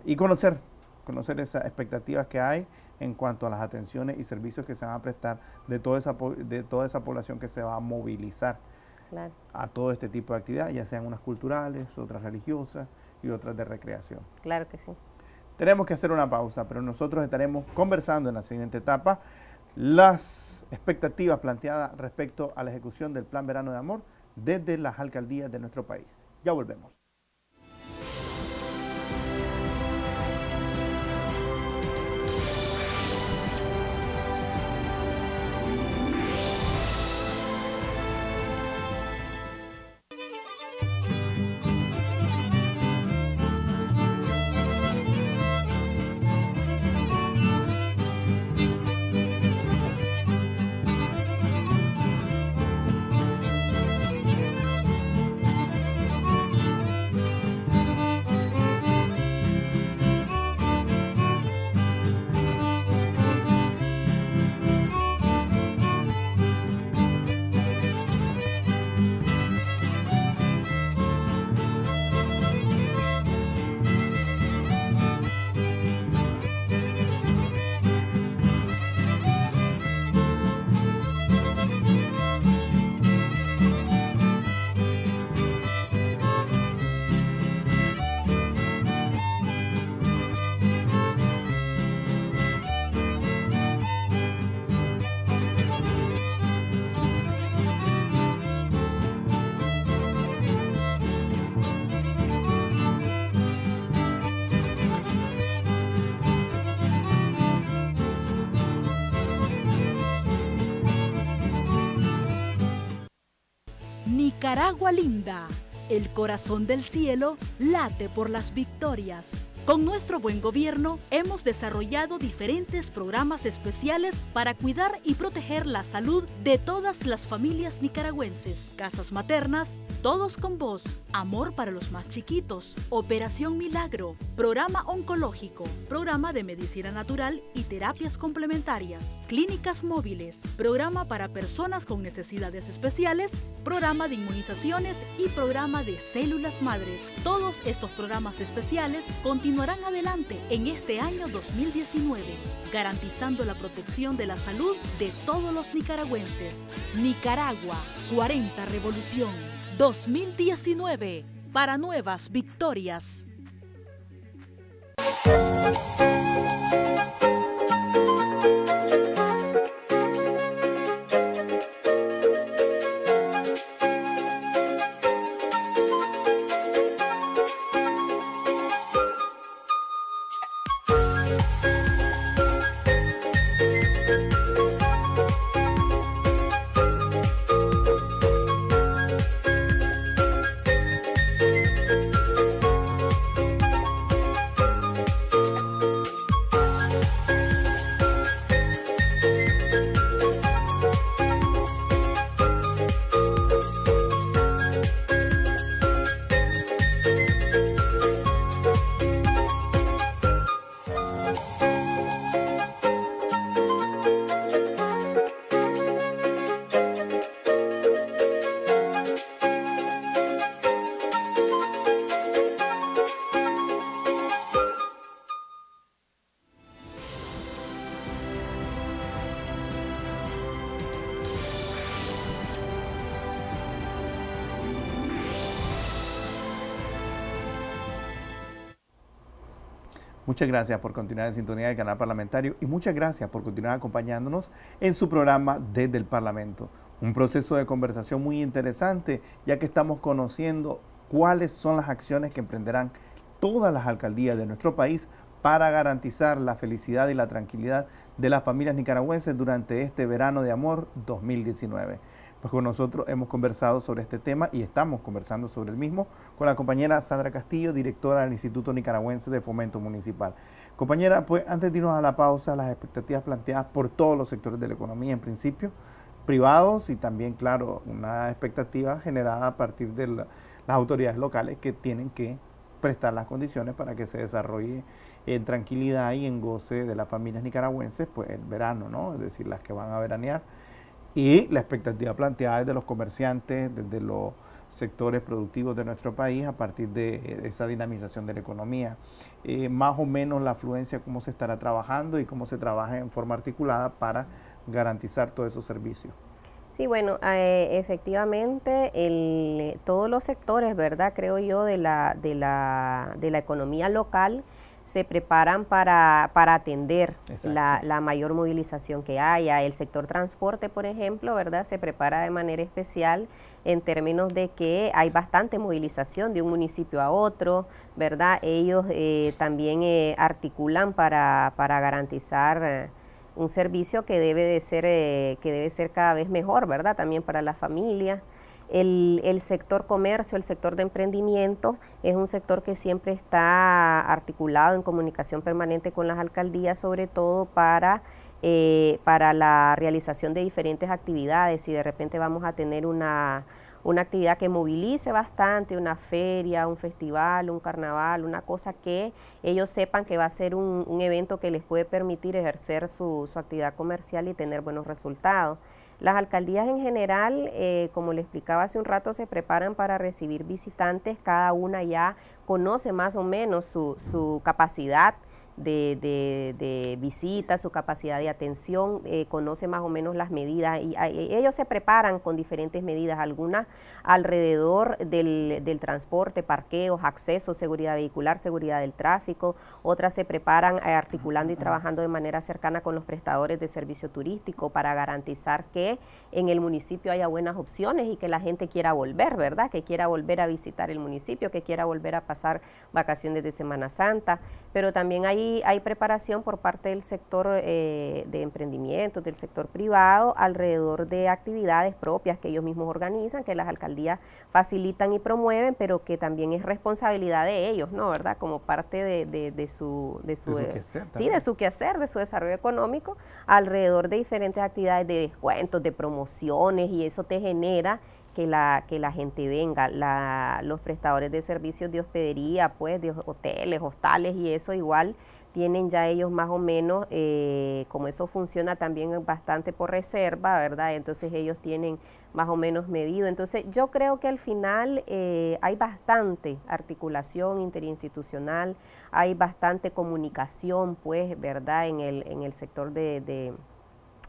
Y conocer, conocer esas expectativas que hay en cuanto a las atenciones y servicios que se van a prestar de toda esa, de toda esa población que se va a movilizar a todo este tipo de actividades, ya sean unas culturales, otras religiosas y otras de recreación. Claro que sí. Tenemos que hacer una pausa, pero nosotros estaremos conversando en la siguiente etapa las expectativas planteadas respecto a la ejecución del Plan Verano de Amor desde las alcaldías de nuestro país. Ya volvemos. Nicaragua linda. El corazón del cielo late por las victorias. Con nuestro buen gobierno hemos desarrollado diferentes programas especiales para cuidar y proteger la salud de todas las familias nicaragüenses. Casas maternas, todos con voz, amor para los más chiquitos, Operación Milagro, programa oncológico, programa de medicina natural y terapias complementarias, clínicas móviles, programa para personas con necesidades especiales, programa de inmunizaciones y programa de células madres. Todos estos programas especiales continuarán adelante en este año 2019, garantizando la protección de la salud de todos los nicaragüenses. Nicaragua, 40 Revolución, 2019, para nuevas victorias. Muchas gracias por continuar en sintonía del canal parlamentario y muchas gracias por continuar acompañándonos en su programa desde el Parlamento. Un proceso de conversación muy interesante ya que estamos conociendo cuáles son las acciones que emprenderán todas las alcaldías de nuestro país para garantizar la felicidad y la tranquilidad de las familias nicaragüenses durante este verano de amor 2019. Pues con nosotros hemos conversado sobre este tema y estamos conversando sobre el mismo con la compañera Sandra Castillo, directora del Instituto Nicaragüense de Fomento Municipal. Compañera, pues antes de irnos a la pausa, las expectativas planteadas por todos los sectores de la economía, en principio, privados y también, claro, una expectativa generada a partir de las autoridades locales que tienen que prestar las condiciones para que se desarrolle en tranquilidad y en goce de las familias nicaragüenses, pues el verano, ¿no? Es decir, las que van a veranear y la expectativa planteada desde los comerciantes, desde los sectores productivos de nuestro país a partir de eh, esa dinamización de la economía. Eh, más o menos la afluencia, cómo se estará trabajando y cómo se trabaja en forma articulada para garantizar todos esos servicios. Sí, bueno, eh, efectivamente, el, todos los sectores, ¿verdad? Creo yo, de la, de la, de la economía local se preparan para, atender la, mayor movilización que haya. El sector transporte, por ejemplo, ¿verdad? Se prepara de manera especial en términos de que hay bastante movilización de un municipio a otro, ¿verdad? Ellos eh, también eh, articulan para, garantizar... un servicio que debe de ser eh, que debe ser cada vez mejor, ¿verdad? También para la familia el, sector comercio, el sector de emprendimiento, es un sector que siempre está articulado en comunicación permanente con las alcaldías, sobre todo para, eh, la realización de diferentes actividades. Si de repente vamos a tener una, actividad que movilice bastante, una feria, un festival, un carnaval, una cosa que ellos sepan que va a ser un, evento que les puede permitir ejercer su actividad comercial y tener buenos resultados. Las alcaldías en general, eh, como le explicaba hace un rato, se preparan para recibir visitantes, cada una ya conoce más o menos su, su capacidad de, de, visitas, su capacidad de atención, eh, conoce más o menos las medidas ah, y ellos se preparan con diferentes medidas, algunas alrededor del, del, transporte, parqueos, acceso, seguridad vehicular, seguridad del tráfico, otras se preparan eh, articulando y trabajando de manera cercana con los prestadores de servicio turístico para garantizar que en el municipio haya buenas opciones y que la gente quiera volver, ¿verdad? Que quiera volver a visitar el municipio, que quiera volver a pasar vacaciones de Semana Santa, pero también hay hay, hay preparación por parte del sector eh, de emprendimientos, del sector privado, alrededor de actividades propias que ellos mismos organizan, que las alcaldías facilitan y promueven, pero que también es responsabilidad de ellos, ¿no? ¿Verdad? Como parte de, su, su, de su quehacer, de su desarrollo económico, alrededor de diferentes actividades de descuentos, de promociones, y eso te genera que la, que la gente venga, los prestadores de servicios de hospedería, pues de hoteles, hostales y eso igual tienen ya ellos más o menos, eh, como eso funciona también bastante por reserva, ¿verdad? Entonces ellos tienen más o menos medido. Entonces yo creo que al final eh, hay bastante articulación interinstitucional, hay bastante comunicación, pues, ¿verdad? En el, en el sector de, de,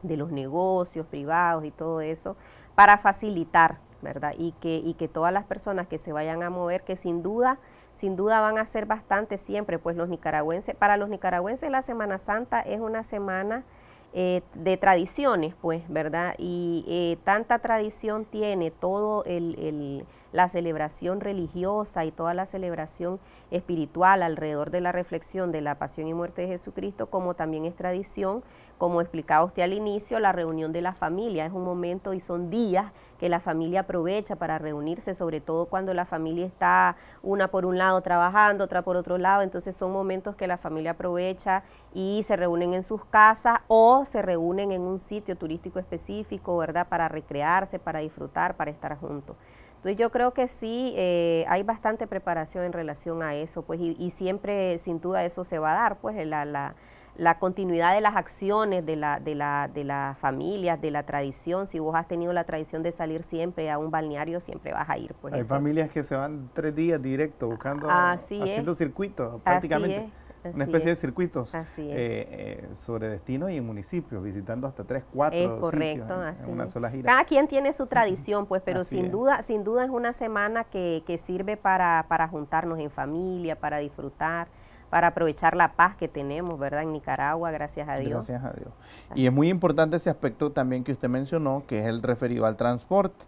de los negocios privados y todo eso, para facilitar ¿verdad? Y que, y que todas las personas que se vayan a mover, que sin duda, sin duda van a ser bastante siempre, pues los nicaragüenses, para los nicaragüenses la Semana Santa es una semana eh, de tradiciones, pues, ¿verdad? Y eh, tanta tradición tiene todo el, el, la celebración religiosa y toda la celebración espiritual alrededor de la reflexión de la pasión y muerte de Jesucristo, como también es tradición, como explicaba usted al inicio, la reunión de la familia es un momento y son días que la familia aprovecha para reunirse, sobre todo cuando la familia está una por un lado trabajando, otra por otro lado, entonces son momentos que la familia aprovecha y se reúnen en sus casas o se reúnen en un sitio turístico específico, ¿verdad? Para recrearse, para disfrutar, para estar juntos. Entonces yo creo que sí, eh, hay bastante preparación en relación a eso, pues, y, siempre sin duda eso se va a dar, pues, la, la la continuidad de las acciones de, la, de, la, de las familias, de la tradición. Si vos has tenido la tradición de salir siempre a un balneario, siempre vas a ir. Pues, Hay familias que se van tres días directo buscando, ah, haciendo circuitos prácticamente. una especie de circuitos eh, eh, sobre destinos y en municipios, visitando hasta tres, cuatro es correcto, así una sola gira. Cada quien tiene su tradición, pues, pero sin duda, sin duda es una semana que, que sirve para, para juntarnos en familia, para disfrutar para aprovechar la paz que tenemos, ¿verdad? En Nicaragua, gracias a Dios. Gracias a Dios. Y es muy importante ese aspecto también que usted mencionó, que es el referido al transporte,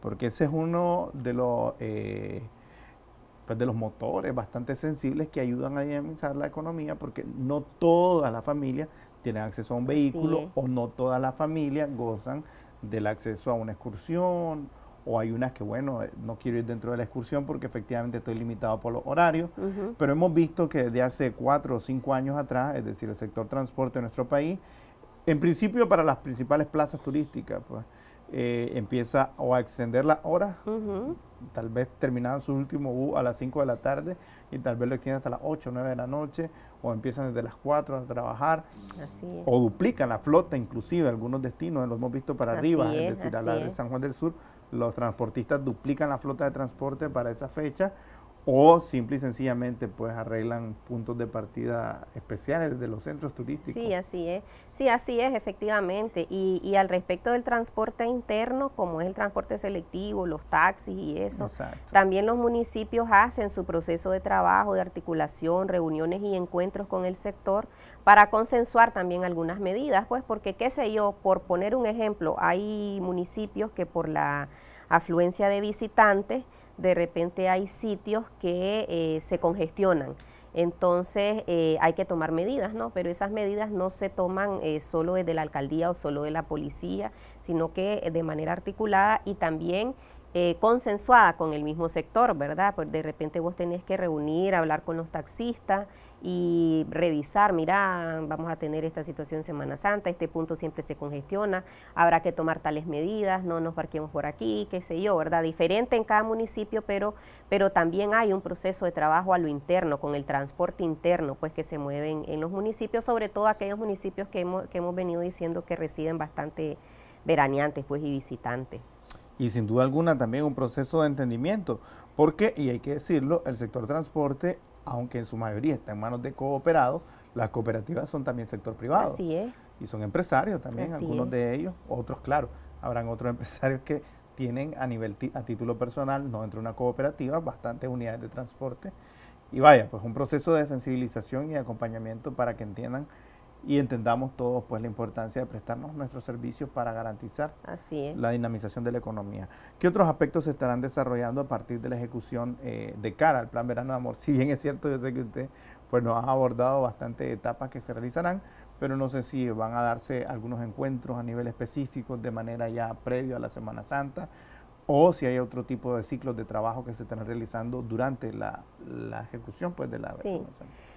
porque ese es uno de los, eh, pues, de los motores bastante sensibles que ayudan a dinamizar la economía, porque no toda la familia tiene acceso a un vehículo o no toda la familia gozan del acceso a una excursión o hay unas que, bueno, eh, no quiero ir dentro de la excursión porque efectivamente estoy limitado por los horarios, pero hemos visto que desde hace cuatro o cinco años atrás, es decir, el sector transporte de nuestro país, en principio para las principales plazas turísticas, pues eh, empieza o a extender las horas, tal vez terminan su último a las cinco de la tarde y tal vez lo extienden hasta las ocho o nueve de la noche, o empiezan desde las cuatro a trabajar, o duplican la flota inclusive, algunos destinos, los hemos visto para arriba, es, decir, a la de San Juan del Sur, los transportistas duplican la flota de transporte para esa fecha o simple y sencillamente pues arreglan puntos de partida especiales desde los centros turísticos. Sí, así es. Sí, así es, efectivamente. Y, al respecto del transporte interno, como es el transporte selectivo, los taxis y eso, también los municipios hacen su proceso de trabajo, de articulación, reuniones y encuentros con el sector para consensuar también algunas medidas, pues porque qué sé yo, por poner un ejemplo, hay municipios que por la afluencia de visitantes, de repente hay sitios que eh, se congestionan. Entonces eh, hay que tomar medidas, ¿no? Pero esas medidas no se toman eh, solo desde la alcaldía o solo de la policía, sino que de manera articulada y también consensuada con el mismo sector, ¿verdad? Pues de repente vos tenés que reunir, hablar con los taxistas, y revisar, mira, vamos a tener esta situación Semana Santa, este punto siempre se congestiona, habrá que tomar tales medidas, no nos parquemos por aquí, qué sé yo, ¿verdad? Diferente en cada municipio, pero, pero también hay un proceso de trabajo a lo interno, con el transporte interno, pues que se mueven en los municipios, sobre todo aquellos municipios que hemos, que hemos venido diciendo que reciben bastante veraneantes pues, y visitantes. Y sin duda alguna también un proceso de entendimiento, porque, y hay que decirlo, el sector transporte aunque en su mayoría está en manos de cooperados, las cooperativas son también sector privado. Así es. Y son empresarios también, algunos de ellos, otros, claro, habrán otros [LAUGHS] empresarios que tienen a nivel a título personal, no dentro de una cooperativa, bastantes unidades de transporte. Y vaya, pues un proceso de sensibilización y acompañamiento para que entiendan y entendamos todos pues la importancia de prestarnos nuestros servicios para garantizar la dinamización de la economía. ¿Qué otros aspectos se estarán desarrollando a partir de la ejecución eh, de cara al Plan Verano de Amor? [LAUGHS] Si bien es cierto, yo sé que usted pues nos ha abordado bastantes etapas que se realizarán, pero no sé si van a darse algunos encuentros a nivel específico de manera ya previo a la Semana Santa o si hay otro tipo de ciclos de trabajo que se están realizando durante la, ejecución pues de la sí.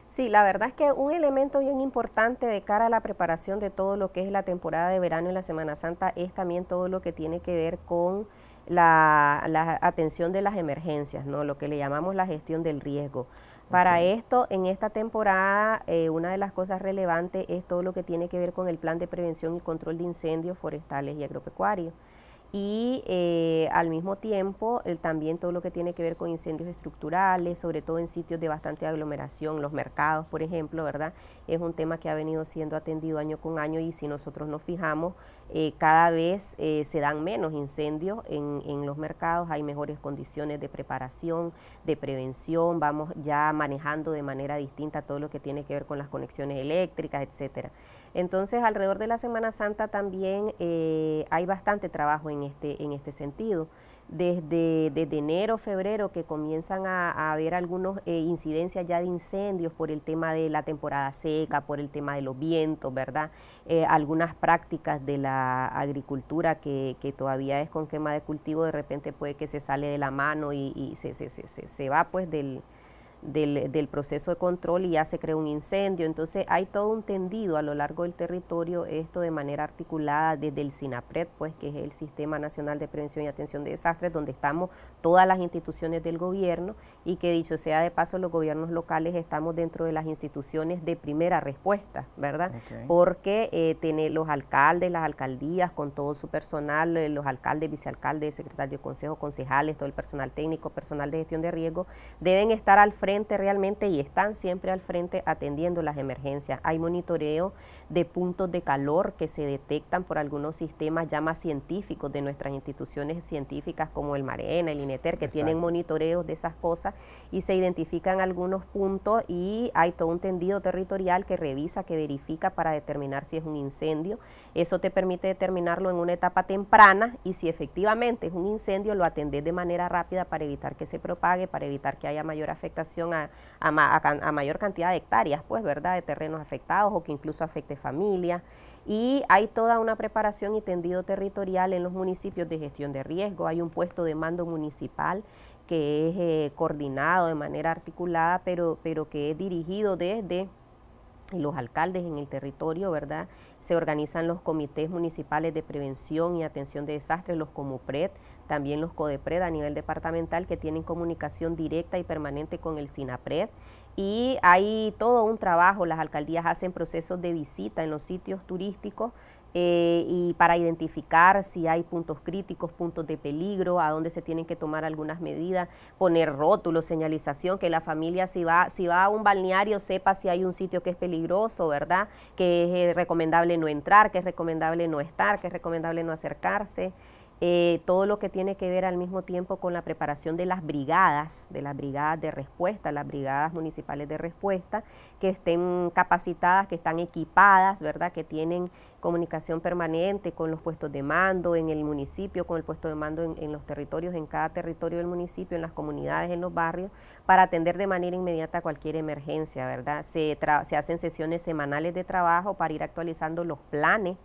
Sí, la verdad es que un elemento bien importante de cara a la preparación de todo lo que es la temporada de verano y la Semana Santa es también todo lo que tiene que ver con la, atención de las emergencias, ¿no? lo que le llamamos la gestión del riesgo. Para esto, en esta temporada, eh, una de las cosas relevantes es todo lo que tiene que ver con el plan de prevención y control de incendios forestales y agropecuarios y eh, al mismo tiempo el, también todo lo que tiene que ver con incendios estructurales, sobre todo en sitios de bastante aglomeración, los mercados, por ejemplo, ¿verdad? Es un tema que ha venido siendo atendido año con año y si nosotros nos fijamos, eh, cada vez eh, se dan menos incendios en, en, los mercados, hay mejores condiciones de preparación, de prevención, vamos ya manejando de manera distinta todo lo que tiene que ver con las conexiones eléctricas, etcétera. Entonces, alrededor de la Semana Santa también eh, hay bastante trabajo en este, en este sentido. Desde, desde enero, febrero, que comienzan a, haber algunas eh, incidencias ya de incendios por el tema de la temporada seca, por el tema de los vientos, ¿verdad? Eh, algunas prácticas de la agricultura que, todavía es con quema de cultivo, de repente puede que se sale de la mano y, se, se va pues del, del, proceso de control y ya se crea un incendio. Entonces hay todo un tendido a lo largo del territorio, esto de manera articulada desde el SINAPRED, pues que es el Sistema Nacional de Prevención y Atención de Desastres, donde estamos todas las instituciones del gobierno y que dicho sea de paso, los gobiernos locales estamos dentro de las instituciones de primera respuesta, ¿verdad? Porque eh, tiene los alcaldes, las alcaldías, con todo su personal, eh, los alcaldes, vicealcaldes, secretarios de consejo, concejales, todo el personal técnico, personal de gestión de riesgo, deben estar al frente frente realmente y están siempre al frente atendiendo las emergencias. Hay monitoreo de puntos de calor que se detectan por algunos sistemas ya más científicos de nuestras instituciones científicas como el Marena, el INETER, que tienen monitoreos de esas cosas y se identifican algunos puntos y hay todo un tendido territorial que revisa, que verifica para determinar si es un incendio. Eso te permite determinarlo en una etapa temprana y si efectivamente es un incendio lo atendés de manera rápida para evitar que se propague, para evitar que haya mayor afectación a, a mayor cantidad de hectáreas, pues, ¿verdad?, de terrenos afectados o que incluso afecte familia y hay toda una preparación y tendido territorial en los municipios de gestión de riesgo, hay un puesto de mando municipal que es eh, coordinado de manera articulada, pero, pero que es dirigido desde los alcaldes en el territorio, ¿verdad? Se organizan los comités municipales de prevención y atención de desastres, los COMUPRED, también los CODEPRED a nivel departamental que tienen comunicación directa y permanente con el SINAPRED y hay todo un trabajo, las alcaldías hacen procesos de visita en los sitios turísticos eh, y para identificar si hay puntos críticos, puntos de peligro, a dónde se tienen que tomar algunas medidas, poner rótulos, señalización, que la familia si va, si va a un balneario sepa si hay un sitio que es peligroso, ¿verdad? Que es eh, recomendable no entrar, que es recomendable no estar, que es recomendable no acercarse. Eh, todo lo que tiene que ver al mismo tiempo con la preparación de las brigadas, de las brigadas de respuesta, las brigadas municipales de respuesta, que estén capacitadas, que están equipadas, ¿verdad? Que tienen comunicación permanente con los puestos de mando en el municipio, con el puesto de mando en, los territorios, en cada territorio del municipio, en las comunidades, en los barrios, para atender de manera inmediata cualquier emergencia, ¿verdad? Se, se hacen sesiones semanales de trabajo para ir actualizando los planes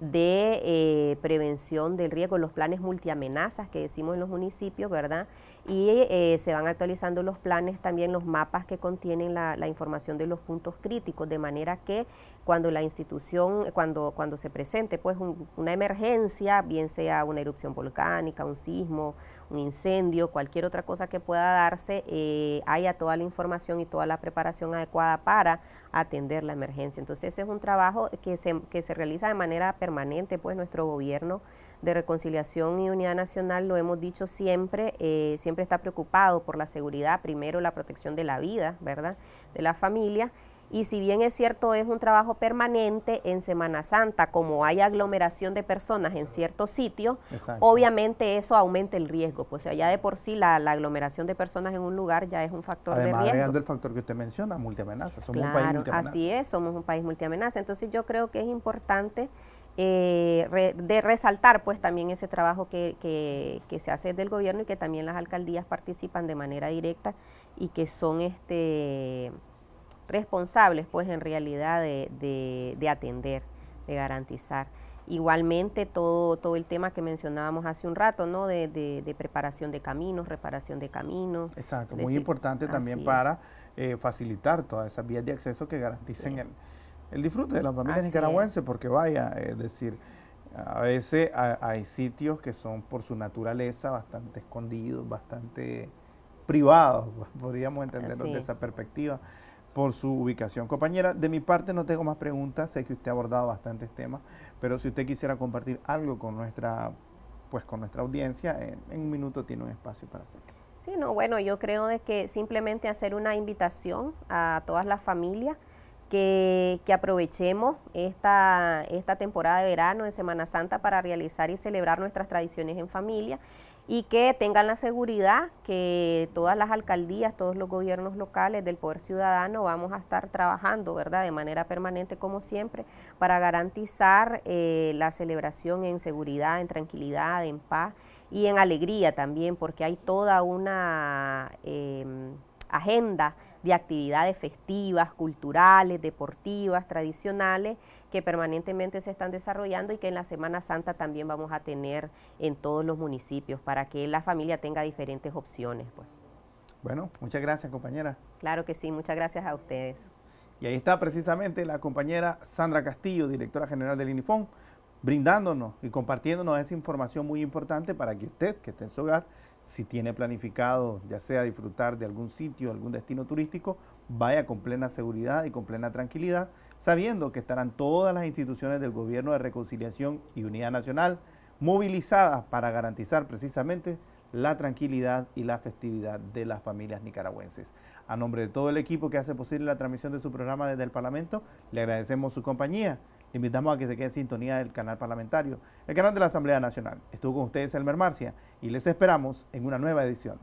de eh, prevención del riesgo, los planes multiamenazas que decimos en los municipios, ¿verdad? Y eh, se van actualizando los planes, también los mapas que contienen la, información de los puntos críticos, de manera que cuando la institución, cuando, cuando se presente pues una emergencia, bien sea una erupción volcánica, un sismo, un incendio, cualquier otra cosa que pueda darse, eh, haya toda la información y toda la preparación adecuada para atender la emergencia. Entonces ese es un trabajo que se, que se realiza de manera permanente, pues nuestro gobierno de reconciliación y unidad nacional, lo hemos dicho siempre, eh, siempre está preocupado por la seguridad, primero la protección de la vida, ¿verdad?, de la familia y si bien es cierto es un trabajo permanente en Semana Santa, como hay aglomeración de personas en ciertos sitios, obviamente eso aumenta el riesgo, pues ya de por sí la, aglomeración de personas en un lugar ya es un factor de riesgo. Además, el factor que usted menciona, multiamenaza, somos un país Así es, somos un país multiamenaza, entonces yo creo que es importante eh, de resaltar pues también ese trabajo que, se hace del gobierno y que también las alcaldías participan de manera directa y que son este responsables pues en realidad de, atender, de garantizar. Igualmente todo, todo el tema que mencionábamos hace un rato, ¿no? De, preparación de caminos, reparación de caminos. Exacto, muy importante también para eh, facilitar todas esas vías de acceso que garanticen el, disfrute de las familias nicaragüenses, porque vaya, es decir, a veces hay sitios que son por su naturaleza bastante escondidos, bastante privados, [LAUGHS] podríamos entenderlo desde esa perspectiva por su ubicación. Compañera, de mi parte no tengo más preguntas, sé que usted ha abordado bastantes temas, pero si usted quisiera compartir algo con nuestra, pues con nuestra audiencia, eh, en, un minuto tiene un espacio para hacerlo. Sí, no, bueno, yo creo de que simplemente hacer una invitación a todas las familias que, aprovechemos esta, esta temporada de verano, de Semana Santa, para realizar y celebrar nuestras tradiciones en familia y que tengan la seguridad que todas las alcaldías, todos los gobiernos locales del Poder Ciudadano vamos a estar trabajando, ¿verdad?, de manera permanente como siempre, para garantizar eh, la celebración en seguridad, en tranquilidad, en paz y en alegría también, porque hay toda una em, agenda de actividades festivas, culturales, deportivas, tradicionales, que permanentemente se están desarrollando y que en la Semana Santa también vamos a tener en todos los municipios para que la familia tenga diferentes opciones. Pues. Bueno, muchas gracias compañera. Claro que sí, muchas gracias a ustedes. Y ahí está precisamente la compañera Sandra Castillo, directora general del INIFON, brindándonos y compartiéndonos esa información muy importante para que usted que esté en su hogar si tiene planificado, ya sea disfrutar de algún sitio, algún destino turístico, vaya con plena seguridad y con plena tranquilidad, sabiendo que estarán todas las instituciones del Gobierno de Reconciliación y Unidad Nacional movilizadas para garantizar precisamente la tranquilidad y la festividad de las familias nicaragüenses. A nombre de todo el equipo que hace posible la transmisión de su programa desde el Parlamento, le agradecemos su compañía. Le invitamos a que se quede en sintonía del canal parlamentario, el canal de la Asamblea Nacional. Estuvo con ustedes Elmer Marcia y les esperamos en una nueva edición.